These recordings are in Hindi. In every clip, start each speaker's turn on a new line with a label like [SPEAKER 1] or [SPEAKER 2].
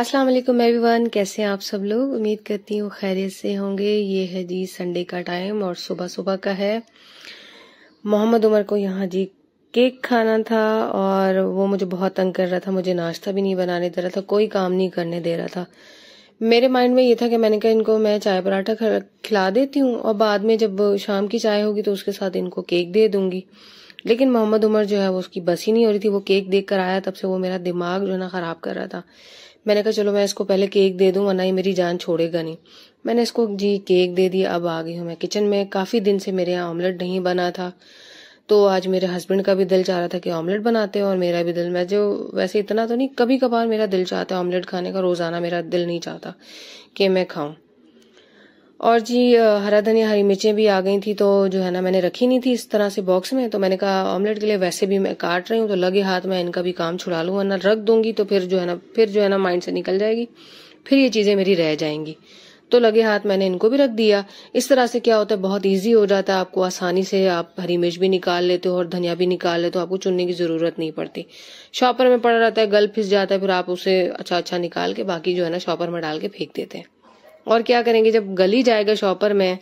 [SPEAKER 1] अस्सलाम वालेकुम एवरीवन कैसे हैं आप सब लोग उम्मीद करती हूँ खैरियत से होंगे ये है जी संडे का टाइम और सुबह सुबह का है मोहम्मद उमर को यहाँ जी केक खाना था और वो मुझे बहुत तंग कर रहा था मुझे नाश्ता भी नहीं बनाने दे रहा था कोई काम नहीं करने दे रहा था मेरे माइंड में ये था कि मैंने कहा इनको मैं चाय पराठा खिला देती हूँ और बाद में जब शाम की चाय होगी तो उसके साथ इनको केक दे दूंगी लेकिन मोहम्मद उमर जो है वो उसकी बस ही नहीं हो रही थी वो केक देख कर आया तब से वो मेरा दिमाग जो है ना ख़राब कर रहा था मैंने कहा चलो मैं इसको पहले केक दे दूँ वरना ही मेरी जान छोड़ेगा नहीं मैंने इसको जी केक दे दिया अब आ गई हूँ मैं किचन में काफ़ी दिन से मेरे यहाँ ऑमलेट नहीं बना था तो आज मेरे हस्बैंड का भी दिल चाह रहा था कि ऑमलेट बनाते हैं और मेरा भी दिल मैं जो वैसे इतना तो नहीं कभी कभार मेरा दिल चाहता है ऑमलेट खाने का रोज़ाना मेरा दिल नहीं चाहता कि मैं खाऊं और जी हरा धनिया हरी मिर्चें भी आ गई थी तो जो है ना मैंने रखी नहीं थी इस तरह से बॉक्स में तो मैंने कहा ऑमलेट के लिए वैसे भी मैं काट रही हूँ तो लगे हाथ में इनका भी काम छुड़ा लूँ वरना रख दूंगी तो फिर जो है ना फिर जो है ना माइंड से निकल जाएगी फिर ये चीज़ें मेरी रह जाएंगी तो लगे हाथ मैंने इनको भी रख दिया इस तरह से क्या होता है बहुत ईजी हो जाता है आपको आसानी से आप हरी मिर्च भी निकाल लेते हो और धनिया भी निकाल लेते हो आपको चुनने की ज़रूरत नहीं पड़ती शॉपर में पड़ा रहता है गल फिस जाता है फिर आप उसे अच्छा अच्छा निकाल के बाकी जो है ना शॉपर में डाल के फेंक देते हैं और क्या करेंगे जब गली जाएगा शॉपर में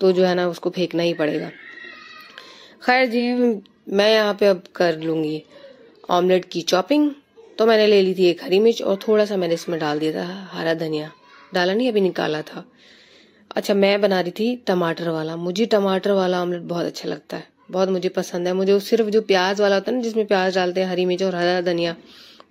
[SPEAKER 1] तो जो है ना उसको फेंकना ही पड़ेगा खैर जी मैं यहाँ पे अब कर लूंगी ऑमलेट की चॉपिंग तो मैंने ले ली थी एक हरी मिर्च और थोड़ा सा मैंने इसमें डाल दिया था हरा धनिया डाला नहीं अभी निकाला था अच्छा मैं बना रही थी टमाटर वाला मुझे टमाटर वाला ऑमलेट बहुत अच्छा लगता है बहुत मुझे पसंद है मुझे सिर्फ जो प्याज वाला होता है ना जिसमें प्याज डालते हैं हरी मिर्च और हरा धनिया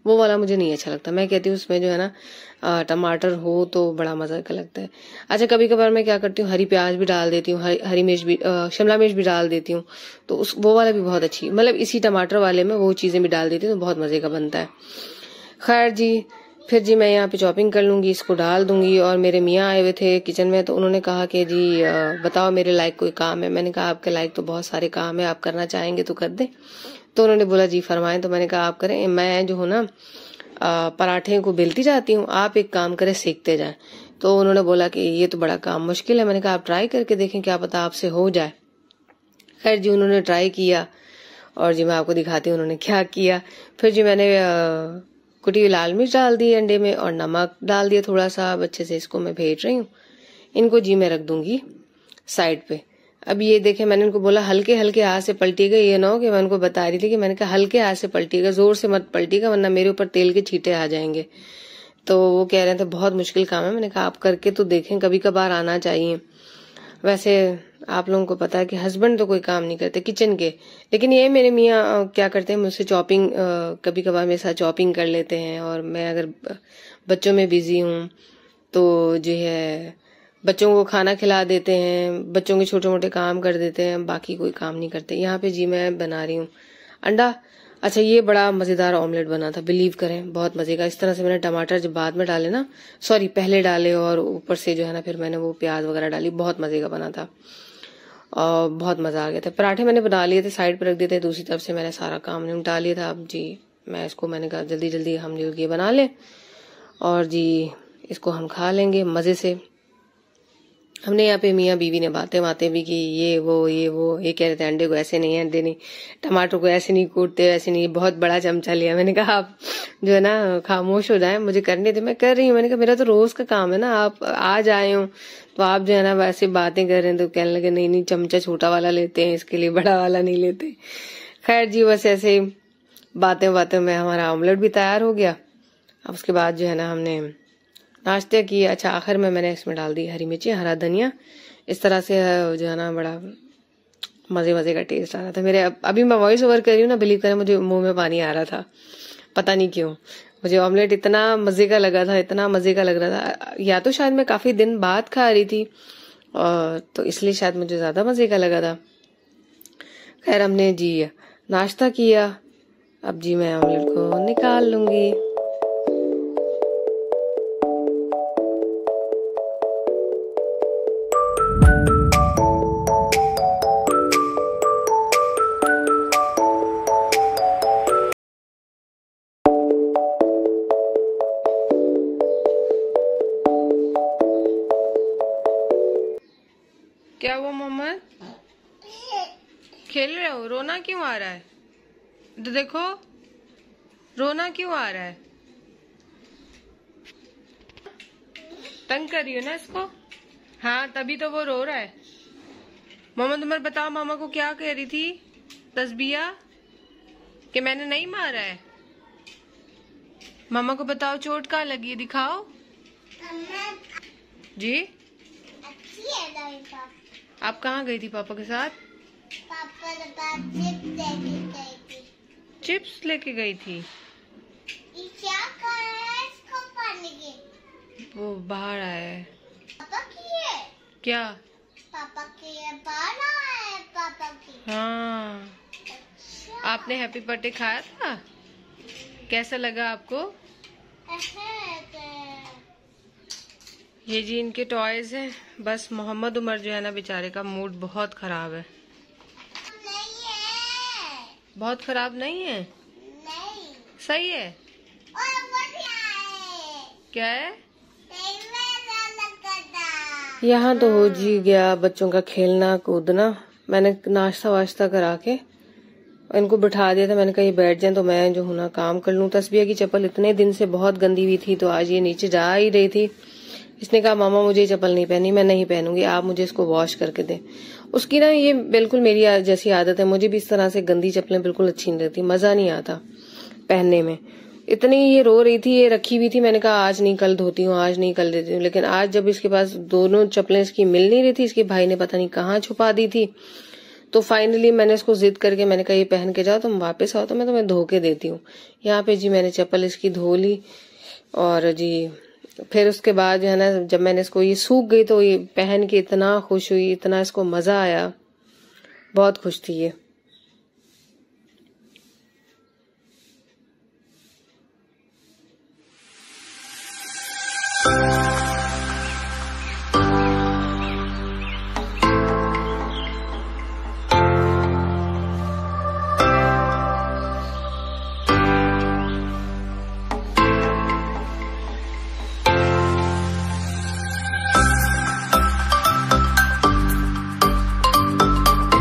[SPEAKER 1] वो वाला मुझे नहीं अच्छा लगता मैं कहती हूँ उसमें जो है ना टमाटर हो तो बड़ा मज़ा का लगता है अच्छा कभी कभार मैं क्या करती हूँ हरी प्याज भी डाल देती हूँ हरी हरी मिर्च भी शिमला मिर्च भी डाल देती हूँ तो उस वो वाला भी बहुत अच्छी मतलब इसी टमाटर वाले में वो चीज़ें भी डाल देती हूँ तो बहुत मज़े का बनता है खैर जी फिर जी मैं यहाँ पे चॉपिंग कर लूँगी इसको डाल दूंगी और मेरे मियाँ आए हुए थे किचन में तो उन्होंने कहा कि जी बताओ मेरे लायक कोई काम है मैंने कहा आपके लायक तो बहुत सारे काम है आप करना चाहेंगे तो कर दें तो उन्होंने बोला जी फरमाएं तो मैंने कहा आप करें मैं जो हूँ ना पराठे को बेलती जाती हूँ आप एक काम करें सीखते जाए तो उन्होंने बोला कि ये तो बड़ा काम मुश्किल है मैंने कहा आप ट्राई करके देखें क्या पता आपसे हो जाए खैर जी उन्होंने ट्राई किया और जी मैं आपको दिखाती हूँ उन्होंने क्या किया फिर जी मैंने कुटी हुई लाल मिर्च डाल दी अंडे में और नमक डाल दिया थोड़ा सा अब अच्छे से इसको मैं भेज रही हूँ इनको जी मैं रख दूंगी साइड पे अब ये देखे मैंने उनको बोला हल्के हल्के हाथ से पलटिएगा ये ना हो कि मैं उनको बता रही थी कि मैंने कहा हल्के हाथ से पलटिएगा जोर से मत पलटिएगा वरना मेरे ऊपर तेल के छींटे आ जाएंगे तो वो कह रहे थे बहुत मुश्किल काम है मैंने कहा आप करके तो देखें कभी कभार आना चाहिए वैसे आप लोगों को पता है कि हस्बैंड तो कोई काम नहीं करते किचन के लेकिन ये मेरे मियाँ क्या करते हैं मुझसे चॉपिंग कभी कभार मेरे साथ चॉपिंग कर लेते हैं और मैं अगर बच्चों में बिजी हूँ तो जो है बच्चों को खाना खिला देते हैं बच्चों के छोटे मोटे काम कर देते हैं बाकी कोई काम नहीं करते यहाँ पे जी मैं बना रही हूँ अंडा अच्छा ये बड़ा मजेदार ऑमलेट बना था बिलीव करें बहुत मजे का इस तरह से मैंने टमाटर जब बाद में डाले ना सॉरी पहले डाले और ऊपर से जो है ना फिर मैंने वो प्याज वगैरह डाली बहुत मजे का बना था और बहुत मजा आ गया था पराठे मैंने बना लिए थे साइड पर रख दिए थे दूसरी तरफ से मैंने सारा काम निपटा लिया था अब जी मैं इसको मैंने कहा जल्दी जल्दी हम जो ये बना लें और जी इसको हम खा लेंगे मजे से हमने यहाँ पे मियाँ बीवी ने बातें बातें भी की ये वो ये वो ये कह रहे थे अंडे को ऐसे नहीं अंडे नहीं टमाटर को ऐसे नहीं कूटते ऐसे नहीं बहुत बड़ा चमचा लिया मैंने कहा आप जो है ना खामोश हो जाए मुझे करने थे मैं कर रही हूँ मैंने कहा मेरा तो रोज का काम है ना आप आ जाए हो तो आप जो है ना वैसे बातें कर रहे हैं तो कहने लगे नहीं नहीं चमचा छोटा वाला लेते हैं इसके लिए बड़ा वाला नहीं लेते खैर जी बस ऐसे बातें बातें में हमारा ऑमलेट भी तैयार हो गया अब उसके बाद जो है ना हमने नाश्ते की अच्छा आखिर में मैंने इसमें डाल दी हरी मिर्ची हरा धनिया इस तरह से जो है ना बड़ा मज़े मज़े का टेस्ट आ रहा था मेरे अभी मैं वॉइस ओवर कर रही हूँ ना बिलीव करें मुझे मुंह में पानी आ रहा था पता नहीं क्यों मुझे ऑमलेट इतना मज़े का लगा था इतना मज़े का लग रहा था या तो शायद मैं काफ़ी दिन बाद खा रही थी और तो इसलिए शायद मुझे ज़्यादा मज़े का लगा था खैर हमने जी नाश्ता किया अब जी मैं ऑमलेट को निकाल लूँगी रोना क्यों आ रहा है तो देखो रोना क्यों आ रहा है तंग कर रही हो ना इसको हाँ तभी तो वो रो रहा है मोहम्मद उमर बताओ मामा को क्या कह रही थी तस्बिया कि मैंने नहीं मारा है मामा को बताओ चोट कहाँ लगी है दिखाओ जी अच्छी है आप कहाँ गई थी पापा के साथ चिप्स लेके गई थी क्या कर रहा है इसको पानी वो बाहर आया है पापा की है क्या पापा की है बाहर आया है पापा की हाँ अच्छा। आपने हैप्पी बर्थडे खाया था कैसा लगा आपको ये जी इनके टॉयज हैं बस मोहम्मद उमर जो है ना बेचारे का मूड बहुत ख़राब है बहुत खराब नहीं है नहीं सही है और क्या है यहाँ तो हो जी गया बच्चों का खेलना कूदना मैंने नाश्ता वाश्ता करा के इनको बिठा दिया था मैंने कहा ये बैठ जाए तो मैं जो हूँ ना काम कर लू तस्बिया की चप्पल इतने दिन से बहुत गंदी हुई थी तो आज ये नीचे जा ही रही थी इसने कहा मामा मुझे चप्पल नहीं पहनी मैं नहीं पहनूंगी आप मुझे इसको वॉश करके दें उसकी ना ये बिल्कुल मेरी जैसी आदत है मुझे भी इस तरह से गंदी चप्पलें बिल्कुल अच्छी नहीं रहती मजा नहीं आता पहनने में इतनी ये रो रही थी ये रखी हुई थी मैंने कहा आज नहीं कल धोती हूँ आज नहीं कल देती हूँ लेकिन आज जब इसके पास दोनों चप्पलें इसकी मिल नहीं रही थी इसके भाई ने पता नहीं कहाँ छुपा दी थी तो फाइनली मैंने इसको जिद करके मैंने कहा ये पहन के जाओ तुम वापस आओ तो मैं तुम्हें धो के देती हूँ यहाँ पे जी मैंने चप्पल इसकी धो ली और जी तो फिर उसके बाद जो है ना जब मैंने इसको ये सूख गई तो ये पहन के इतना खुश हुई इतना इसको मज़ा आया बहुत खुश थी ये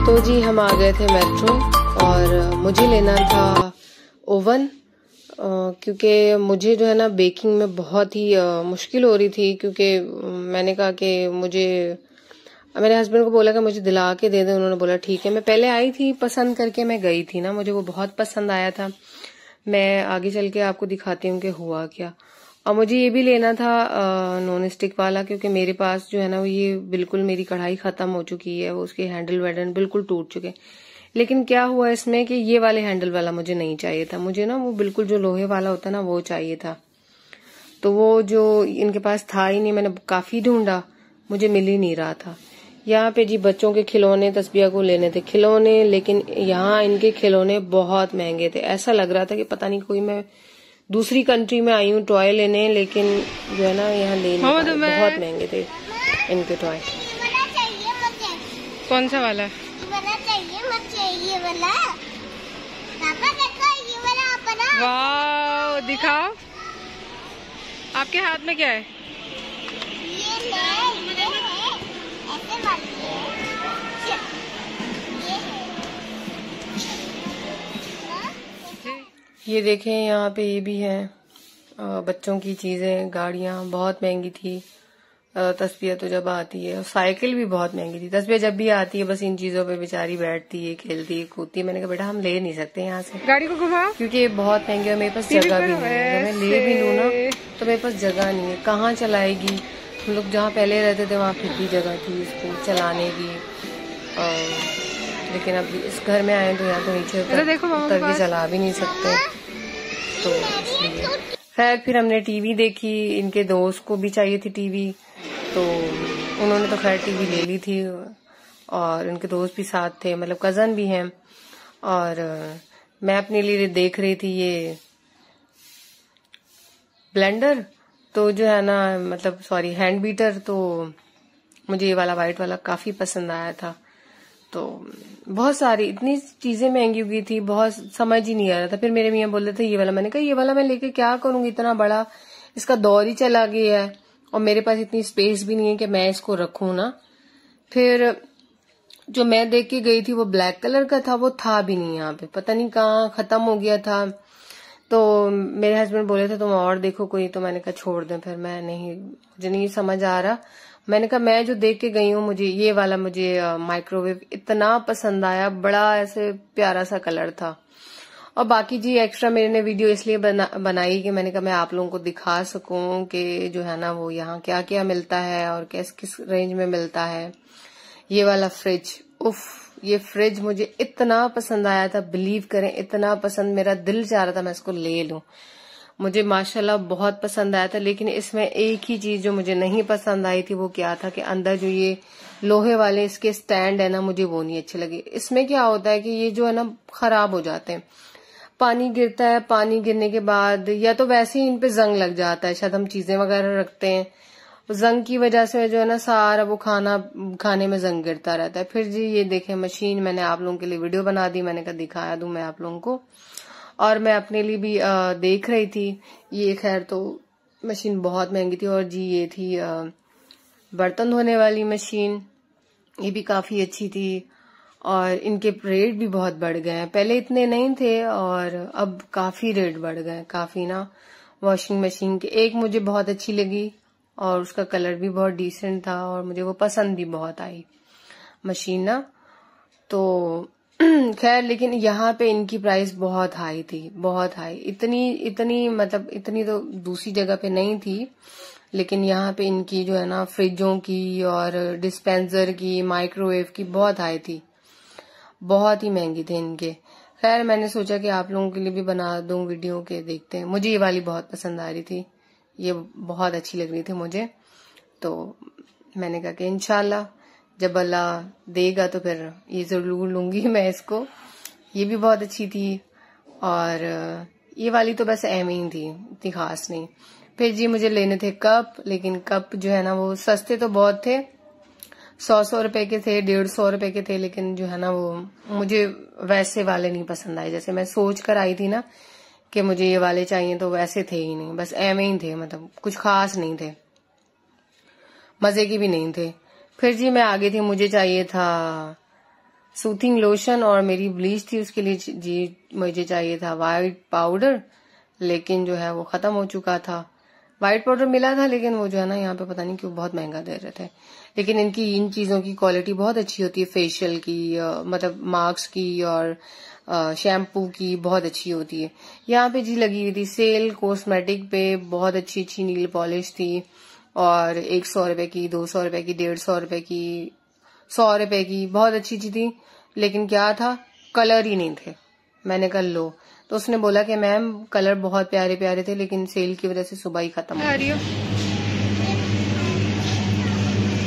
[SPEAKER 1] तो जी हम आ गए थे मेट्रो और मुझे लेना था ओवन क्योंकि मुझे जो है ना बेकिंग में बहुत ही आ, मुश्किल हो रही थी क्योंकि मैंने कहा कि मुझे मेरे हस्बैंड को बोला कि मुझे दिला के दे दें उन्होंने बोला ठीक है मैं पहले आई थी पसंद करके मैं गई थी ना मुझे वो बहुत पसंद आया था मैं आगे चल के आपको दिखाती हूँ कि हुआ क्या और मुझे ये भी लेना था नॉन स्टिक वाला क्योंकि मेरे पास जो है ना ये बिल्कुल मेरी कढ़ाई ख़त्म हो चुकी है वो उसके हैंडल वैंडल बिल्कुल टूट चुके लेकिन क्या हुआ इसमें कि ये वाले हैंडल वाला मुझे नहीं चाहिए था मुझे ना वो बिल्कुल जो लोहे वाला होता ना वो चाहिए था तो वो जो इनके पास था ही नहीं मैंने काफ़ी ढूंढा मुझे मिल ही नहीं रहा था यहाँ पे जी बच्चों के खिलौने तस्बिया को लेने थे खिलौने लेकिन यहाँ इनके खिलौने बहुत महंगे थे ऐसा लग रहा था कि पता नहीं कोई मैं दूसरी कंट्री में आई हूँ टॉय लेने लेकिन जो है ना यहाँ ले हाँ, तो बहुत महंगे थे इनके टॉय कौन सा वाला वाह दिखाओ आपके हाथ में क्या है ये देखें यहाँ पे ये भी है बच्चों की चीज़ें गाड़ियाँ बहुत महंगी थी तस्वीर तो जब आती है और साइकिल भी बहुत महंगी थी तस्वीर जब भी आती है बस इन चीज़ों पे बेचारी बैठती है खेलती है कूदती है मैंने कहा बेटा हम ले नहीं सकते यहाँ से गाड़ी को घुमा क्योंकि ये बहुत महंगी है मेरे पास जगह भी नहीं है मैं ले भी लू ना तो मेरे पास जगह नहीं है कहाँ चलाएगी हम लोग जहाँ पहले रहते थे वहाँ फिर भी जगह थी इसको चलाने की लेकिन अब इस घर में आए तो यहाँ तो नीचे चला भी नहीं सकते तो खैर फिर हमने टीवी देखी इनके दोस्त को भी चाहिए थी टीवी तो उन्होंने तो खैर टीवी ले ली थी और उनके दोस्त भी साथ थे मतलब कज़न भी हैं और मैं अपने लिए देख रही थी ये ब्लेंडर तो जो है ना मतलब सॉरी हैंड बीटर तो मुझे ये वाला वाइट वाला काफ़ी पसंद आया था तो बहुत सारी इतनी चीजें महंगी हुई थी बहुत समझ ही नहीं आ रहा था फिर मेरे मियाँ बोले थे ये वाला मैंने कहा ये वाला मैं लेके क्या करूंगी इतना बड़ा इसका दौर ही चला गया है और मेरे पास इतनी स्पेस भी नहीं है कि मैं इसको रखू ना फिर जो मैं देख के गई थी वो ब्लैक कलर का था वो था भी नहीं यहाँ पे पता नहीं कहाँ खत्म हो गया था तो मेरे हस्बैंड बोले थे तुम और देखो कोई तो मैंने कहा छोड़ दें फिर मैं नहीं मुझे नहीं समझ आ रहा मैंने कहा मैं जो देख के गई हूँ मुझे ये वाला मुझे माइक्रोवेव इतना पसंद आया बड़ा ऐसे प्यारा सा कलर था और बाकी जी एक्स्ट्रा मेरे ने वीडियो इसलिए बना, बनाई कि मैंने कहा मैं आप लोगों को दिखा सकूं कि जो है ना वो यहाँ क्या क्या मिलता है और किस किस रेंज में मिलता है ये वाला फ्रिज उफ ये फ्रिज मुझे इतना पसंद आया था बिलीव करें इतना पसंद मेरा दिल चाह रहा था मैं इसको ले लूं मुझे माशाल्लाह बहुत पसंद आया था लेकिन इसमें एक ही चीज जो मुझे नहीं पसंद आई थी वो क्या था कि अंदर जो ये लोहे वाले इसके स्टैंड है ना मुझे वो नहीं अच्छे लगे इसमें क्या होता है कि ये जो है ना खराब हो जाते हैं पानी गिरता है पानी गिरने के बाद या तो वैसे ही इन पे जंग लग जाता है शायद हम चीजें वगैरह रखते हैं जंग की वजह से जो है ना सारा वो खाना खाने में जंग गिरता रहता है फिर जी ये देखे मशीन मैंने आप लोगों के लिए वीडियो बना दी मैंने कहा दिखाया दू मैं आप लोगों को और मैं अपने लिए भी आ, देख रही थी ये खैर तो मशीन बहुत महंगी थी और जी ये थी आ, बर्तन धोने वाली मशीन ये भी काफ़ी अच्छी थी और इनके रेट भी बहुत बढ़ गए हैं पहले इतने नहीं थे और अब काफ़ी रेट बढ़ गए काफ़ी ना वॉशिंग मशीन के एक मुझे बहुत अच्छी लगी और उसका कलर भी बहुत डिसेंट था और मुझे वो पसंद भी बहुत आई मशीन ना तो खैर लेकिन यहाँ पे इनकी प्राइस बहुत हाई थी बहुत हाई इतनी इतनी मतलब इतनी तो दूसरी जगह पे नहीं थी लेकिन यहाँ पे इनकी जो है ना फ्रिजों की और डिस्पेंसर की माइक्रोवेव की बहुत हाई थी बहुत ही महंगी थे इनके खैर मैंने सोचा कि आप लोगों के लिए भी बना दू वीडियो के देखते हैं मुझे ये वाली बहुत पसंद आ रही थी ये बहुत अच्छी लग रही थी मुझे तो मैंने कहा कि इनशाला जब अल्लाह देगा तो फिर ये ज़रूर लूंगी मैं इसको ये भी बहुत अच्छी थी और ये वाली तो बस एम ही थी इतनी खास नहीं फिर जी मुझे लेने थे कप लेकिन कप जो है ना वो सस्ते तो बहुत थे सौ सौ रुपए के थे डेढ़ सौ रुपए के थे लेकिन जो है ना वो मुझे वैसे वाले नहीं पसंद आए जैसे मैं सोच कर आई थी ना कि मुझे ये वाले चाहिए तो वैसे थे ही नहीं बस एम ही थे मतलब कुछ खास नहीं थे मजे के भी नहीं थे फिर जी मैं आगे थी मुझे चाहिए था सूथिंग लोशन और मेरी ब्लीच थी उसके लिए जी मुझे चाहिए था वाइट पाउडर लेकिन जो है वो ख़त्म हो चुका था वाइट पाउडर मिला था लेकिन वो जो है ना यहाँ पे पता नहीं क्यों बहुत महंगा दे रहे थे लेकिन इनकी इन चीज़ों की क्वालिटी बहुत अच्छी होती है फेशियल की मतलब मास्क की और शैम्पू की बहुत अच्छी होती है यहाँ पे जी लगी हुई थी सेल कॉस्मेटिक पे बहुत अच्छी अच्छी नील पॉलिश थी और एक सौ रुपए की दो सौ रुपए की डेढ़ सौ रुपए की सौ रुपए की बहुत अच्छी चीज थी लेकिन क्या था कलर ही नहीं थे मैंने कहा लो तो उसने बोला कि मैम कलर बहुत प्यारे प्यारे थे लेकिन सेल की वजह से सुबह ही खत्म हो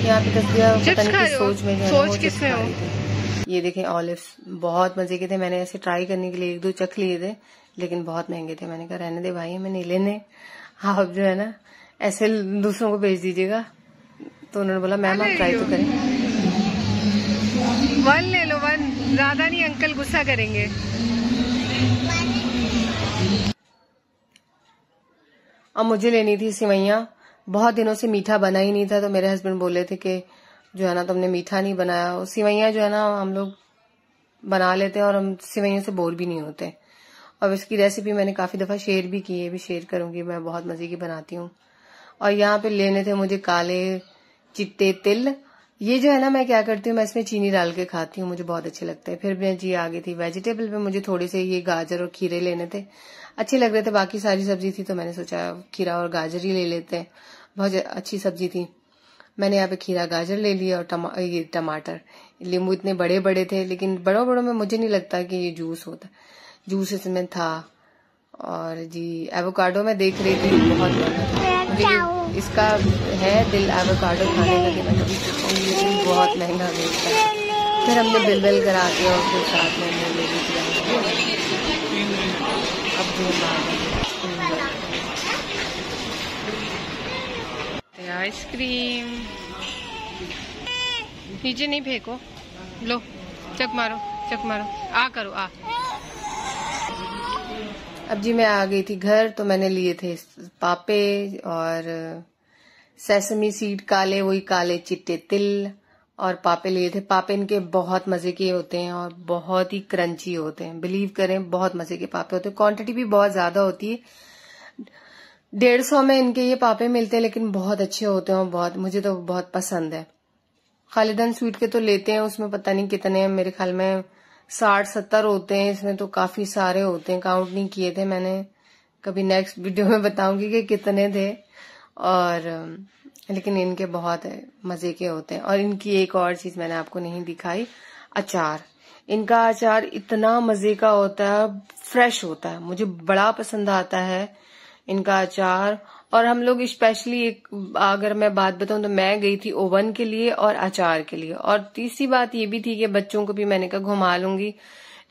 [SPEAKER 1] यहाँ पे तो सोच में सोच ये देखें ऑलिव्स बहुत मजे के थे मैंने ऐसे ट्राई करने के लिए एक दो चख लिए थे लेकिन बहुत महंगे थे मैंने कहा रहने दे भाई मैंने लेने आप जो है ना ऐसे दूसरों को भेज दीजिएगा तो उन्होंने बोला मैम आप ट्राई तो करें वन ले लो वन ज्यादा नहीं अंकल गुस्सा करेंगे अब मुझे लेनी थी सिवैया बहुत दिनों से मीठा बना ही नहीं था तो मेरे हस्बैंड बोले थे कि जो है ना तुमने मीठा नहीं बनाया और सिवैया जो है ना हम लोग बना लेते हैं और हम सिवैया से बोर भी नहीं होते और इसकी रेसिपी मैंने काफ़ी दफ़ा शेयर भी की है भी शेयर करूंगी मैं बहुत मज़े की बनाती हूँ और यहाँ पे लेने थे मुझे काले चिट्टे तिल ये जो है ना मैं क्या करती हूँ मैं इसमें चीनी डाल के खाती हूँ मुझे बहुत अच्छे लगते हैं फिर मैं जी आ गई थी वेजिटेबल में मुझे थोड़े से ये गाजर और खीरे लेने थे अच्छे लग रहे थे बाकी सारी सब्जी थी तो मैंने सोचा खीरा और गाजर ही ले लेते हैं बहुत अच्छी सब्जी थी मैंने यहाँ पे खीरा गाजर ले लिया और टमा ये टमाटर नींबू इतने बड़े बड़े थे लेकिन बड़ों बड़ों में मुझे नहीं लगता कि ये जूस होता जूस इसमें था और जी एवोकाडो मैं देख रही थी बहुत मुझे इसका है दिल एवोकाडो खाने का कि मैं कभी लेकिन बहुत महंगा मिलता है फिर हमने बिल बिल करा के और फिर साथ में हमने ले भी ली अब जो आइसक्रीम नीचे नहीं फेंको लो चक मारो चक मारो आ करो आ अब जी मैं आ गई थी घर तो मैंने लिए थे पापे और सेसमी सीड काले वही काले चिट्टे तिल और पापे लिए थे पापे इनके बहुत मज़े के होते हैं और बहुत ही क्रंची होते हैं बिलीव करें बहुत मज़े के पापे होते हैं क्वांटिटी भी बहुत ज़्यादा होती है डेढ़ सौ में इनके ये पापे मिलते हैं लेकिन बहुत अच्छे होते हैं और बहुत मुझे तो बहुत पसंद है खालिदन स्वीट के तो लेते हैं उसमें पता नहीं कितने मेरे ख्याल में साठ सत्तर होते हैं इसमें तो काफी सारे होते हैं काउंट नहीं किए थे मैंने कभी नेक्स्ट वीडियो में बताऊंगी कि कितने थे और लेकिन इनके बहुत मजे के होते हैं और इनकी एक और चीज मैंने आपको नहीं दिखाई अचार इनका अचार इतना मजे का होता है फ्रेश होता है मुझे बड़ा पसंद आता है इनका अचार और हम लोग स्पेशली एक अगर मैं बात बताऊं तो मैं गई थी ओवन के लिए और अचार के लिए और तीसरी बात ये भी थी कि बच्चों को भी मैंने कहा घुमा लूंगी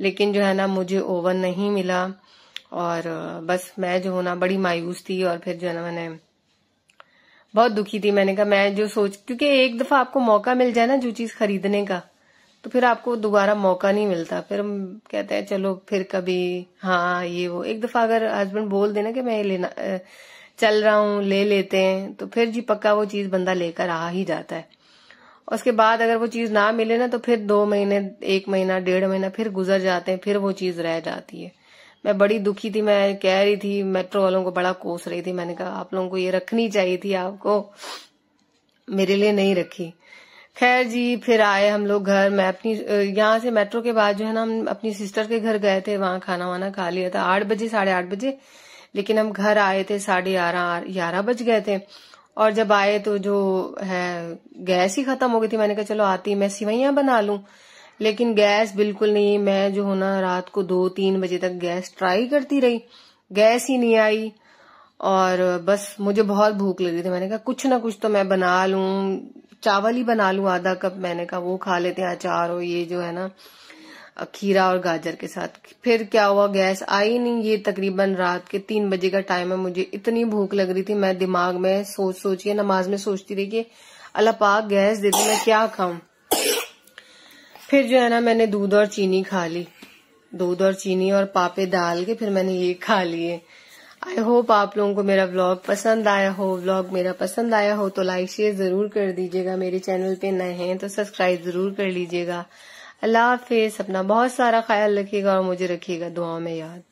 [SPEAKER 1] लेकिन जो है ना मुझे ओवन नहीं मिला और बस मैं जो ना बड़ी मायूस थी और फिर जो है ना मैंने बहुत दुखी थी मैंने कहा मैं जो सोच क्योंकि एक दफा आपको मौका मिल जाए ना जो चीज खरीदने का तो फिर आपको दोबारा मौका नहीं मिलता फिर हम कहते हैं चलो फिर कभी हाँ ये वो एक दफा अगर हस्बैंड बोल देना कि मैं लेना चल रहा हूं ले लेते हैं तो फिर जी पक्का वो चीज बंदा लेकर आ ही जाता है उसके बाद अगर वो चीज ना मिले ना तो फिर दो महीने एक महीना डेढ़ महीना फिर गुजर जाते हैं फिर वो चीज रह जाती है मैं बड़ी दुखी थी मैं कह रही थी मेट्रो वालों को बड़ा कोस रही थी मैंने कहा आप लोगों को ये रखनी चाहिए थी आपको मेरे लिए नहीं रखी खैर जी फिर आए हम लोग घर मैं अपनी यहाँ से मेट्रो के बाद जो है ना हम अपनी सिस्टर के घर गए थे वहां खाना वाना खा लिया था आठ बजे साढ़े आठ बजे लेकिन हम घर आए थे साढ़े ग्यारह बज गए थे और जब आए तो जो है गैस ही खत्म हो गई थी मैंने कहा चलो आती मैं सिवैया बना लू लेकिन गैस बिल्कुल नहीं मैं जो ना रात को दो तीन बजे तक गैस ट्राई करती रही गैस ही नहीं आई और बस मुझे बहुत भूख लगी थी मैंने कहा कुछ ना कुछ तो मैं बना लू चावल ही बना लू आधा कप मैंने कहा वो खा लेते हैं अचार हो ये जो है ना खीरा और गाजर के साथ फिर क्या हुआ गैस आई नहीं ये तकरीबन रात के तीन बजे का टाइम है मुझे इतनी भूख लग रही थी मैं दिमाग में सोच सोच के नमाज में सोचती रही कि अल्लाह पाक गैस दे दे मैं क्या खाऊं फिर जो है ना मैंने दूध और चीनी खा ली दूध और चीनी और पापे डाल के फिर मैंने ये खा लिए आई होप आप लोगों को मेरा ब्लॉग पसंद आया हो व्लॉग मेरा पसंद आया हो तो लाइक शेयर जरूर कर दीजिएगा मेरे चैनल पे नए हैं तो सब्सक्राइब जरूर कर लीजिएगा अल्लाह हाफिज अपना बहुत सारा ख्याल रखिएगा और मुझे रखिएगा दुआ में याद